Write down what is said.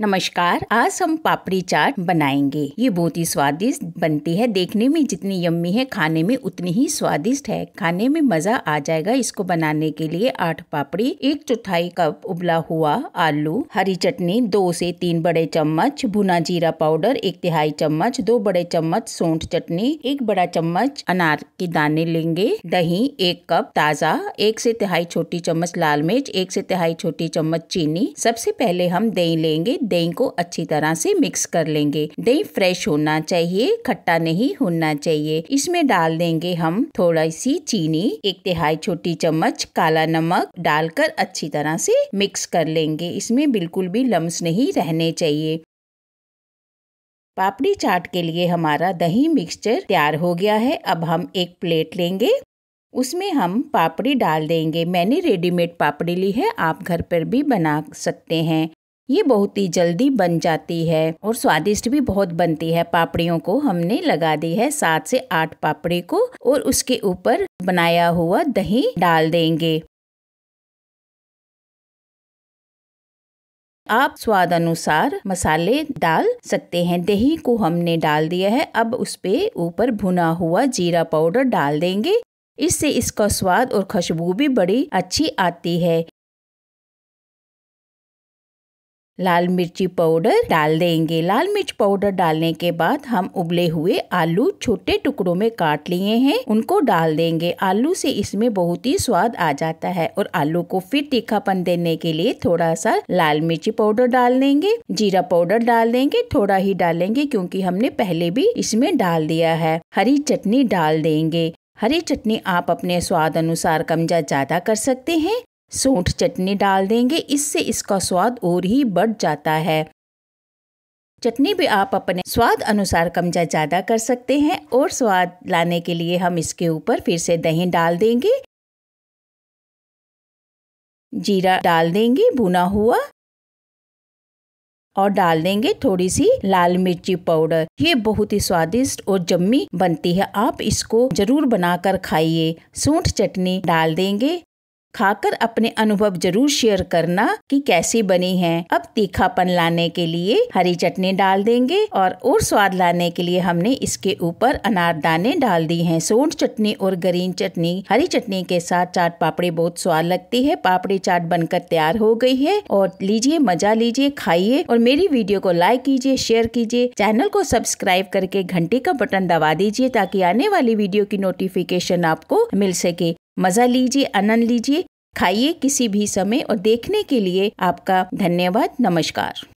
नमस्कार आज हम पापड़ी चाट बनाएंगे ये बहुत ही स्वादिष्ट बनती है देखने में जितनी यम्मी है खाने में उतनी ही स्वादिष्ट है खाने में मजा आ जाएगा इसको बनाने के लिए आठ पापड़ी एक चौथाई कप उबला हुआ आलू हरी चटनी दो से तीन बड़े चम्मच भुना जीरा पाउडर एक तिहाई चम्मच दो बड़े चम्मच सौंठ चटनी एक बड़ा चम्मच अनार के दाने लेंगे दही एक कप ताजा एक से तिहाई छोटी चम्मच लाल मिर्च एक से तिहाई छोटी चम्मच चीनी सबसे पहले हम दही लेंगे दही को अच्छी तरह से मिक्स कर लेंगे दही फ्रेश होना चाहिए खट्टा नहीं होना चाहिए इसमें डाल देंगे हम थोड़ा सी चीनी एक तिहाई छोटी चम्मच काला नमक डालकर अच्छी तरह से मिक्स कर लेंगे इसमें बिल्कुल भी लम्स नहीं रहने चाहिए पापड़ी चाट के लिए हमारा दही मिक्सचर तैयार हो गया है अब हम एक प्लेट लेंगे उसमें हम पापड़ी डाल देंगे मैंने रेडीमेड पापड़ी ली है आप घर पर भी बना सकते हैं ये बहुत ही जल्दी बन जाती है और स्वादिष्ट भी बहुत बनती है पापड़ियों को हमने लगा दी है सात से आठ पापड़ी को और उसके ऊपर बनाया हुआ दही डाल देंगे आप स्वाद अनुसार मसाले डाल सकते हैं दही को हमने डाल दिया है अब उस पे ऊपर भुना हुआ जीरा पाउडर डाल देंगे इससे इसका स्वाद और खुशबू भी बड़ी अच्छी आती है लाल मिर्ची पाउडर डाल देंगे लाल मिर्च पाउडर डालने के बाद हम उबले हुए आलू छोटे टुकड़ों में काट लिए हैं उनको डाल देंगे आलू से इसमें बहुत ही स्वाद आ जाता है और आलू को फिर तीखापन देने के लिए थोड़ा सा लाल मिर्ची पाउडर डाल देंगे जीरा पाउडर डाल देंगे थोड़ा ही डालेंगे क्योंकि हमने पहले भी इसमें डाल दिया है हरी चटनी डाल देंगे हरी चटनी आप अपने स्वाद अनुसार कम ज़्यादा कर सकते हैं सूंठ चटनी डाल देंगे इससे इसका स्वाद और ही बढ़ जाता है चटनी भी आप अपने स्वाद अनुसार कमजा ज़्यादा कर सकते हैं और स्वाद लाने के लिए हम इसके ऊपर फिर से दही डाल देंगे जीरा डाल देंगे भुना हुआ और डाल देंगे थोड़ी सी लाल मिर्ची पाउडर ये बहुत ही स्वादिष्ट और जम्मी बनती है आप इसको जरूर बनाकर खाइए सूंठ चटनी डाल देंगे खाकर अपने अनुभव जरूर शेयर करना कि कैसी बनी है अब तीखापन लाने के लिए हरी चटनी डाल देंगे और और स्वाद लाने के लिए हमने इसके ऊपर अनारदाने डाल दी हैं सोंठ चटनी और ग्रीन चटनी हरी चटनी के साथ चाट पापड़ी बहुत स्वाद लगती है पापड़ी चाट बनकर तैयार हो गई है और लीजिए मजा लीजिए खाइए और मेरी वीडियो को लाइक कीजिए शेयर कीजिए चैनल को सब्सक्राइब करके घंटी का बटन दबा दीजिए ताकि आने वाली वीडियो की नोटिफिकेशन आपको मिल सके मज़ा लीजिए आनंद लीजिए खाइए किसी भी समय और देखने के लिए आपका धन्यवाद नमस्कार